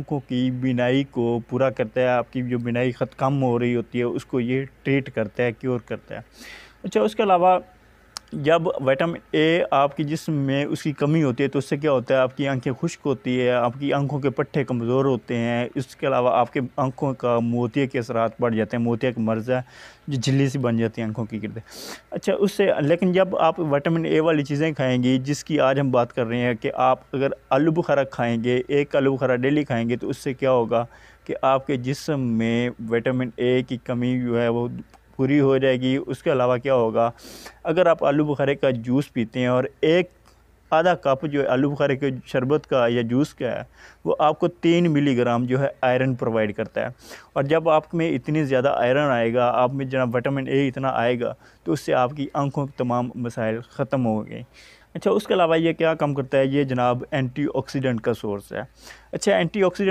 उनको की बिनाई को पूरा करता है आपकी जो बिनाई खत कम हो रही होती है उसको ये ट्रीट करता है क्योर करता है अच्छा उसके अलावा जब विटामिन ए आपकी जिसम में उसकी कमी होती है तो उससे क्या होता है आपकी आंखें खुश्क होती है आपकी आंखों के पट्टे कमज़ोर होते हैं इसके अलावा आपके आंखों का मोतिया के असरात बढ़ जाते हैं मोतिया का मर्ज़ है जो झिल्ली सी बन जाती है आंखों की गिरदे अच्छा उससे लेकिन जब आप विटामिन ए वाली चीज़ें खाएँगी जिसकी आज हम बात कर रहे हैं कि आप अगर आलू बुखारा खाएँगे एक आलू बुखारा डेली खाएँगे तो उससे क्या होगा कि आपके जिसम में विटामिन ए की कमी जो है वो पूरी हो जाएगी उसके अलावा क्या होगा अगर आप आलू बुखारे का जूस पीते हैं और एक आधा कप जो है आलू बुखारे के शरबत का या जूस का है वो आपको तीन मिलीग्राम जो है आयरन प्रोवाइड करता है और जब आप में इतनी ज़्यादा आयरन आएगा आप में जना विटामिन ए इतना आएगा तो उससे आपकी आंखों के तमाम मसाइल ख़त्म हो गए अच्छा उसके अलावा ये क्या काम करता है ये जनाब एंटीऑक्सीडेंट का सोर्स है अच्छा एंटीऑक्सीडेंट